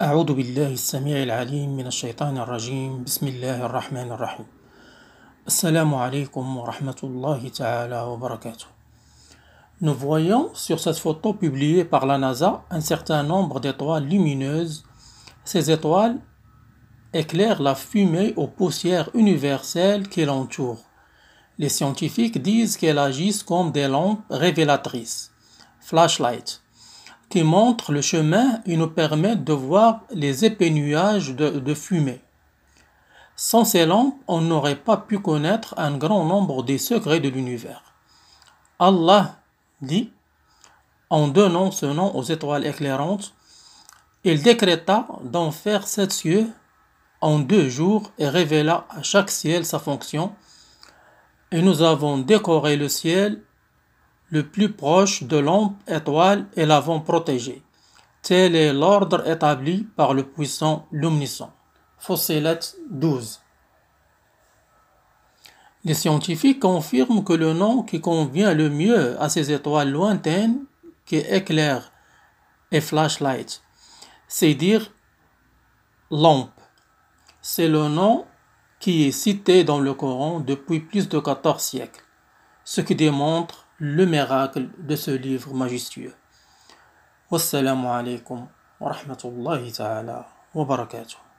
Nous voyons sur cette photo publiée par la NASA un certain nombre d'étoiles lumineuses. Ces étoiles éclairent la fumée aux poussières universelles qui l'entourent. Les scientifiques disent qu'elles agissent comme des lampes révélatrices, flashlights, montre le chemin et nous permet de voir les épais nuages de, fumée. Sans ces lampes, on n'aurait pas pu connaître un grand nombre des secrets de l'univers. Allah dit, en donnant ce nom aux étoiles éclairantes, il décréta d'en faire sept cieux en deux jours et révéla à chaque ciel sa fonction. Et nous avons décoré le ciel le plus proche de lampe étoile et l'avant protégé. Tel est l'ordre établi par le puissant l'omniscient. Fossilette 12. Les scientifiques confirment que le nom qui convient le mieux à ces étoiles lointaines qui éclairent et flashlight, c'est dire lampe. C'est le nom qui est cité dans le Coran depuis plus de 14 siècles, ce qui démontre le miracle de ce livre majestueux. Wassalamu alaikum wa rahmatullahi ta'ala wa barakatuh.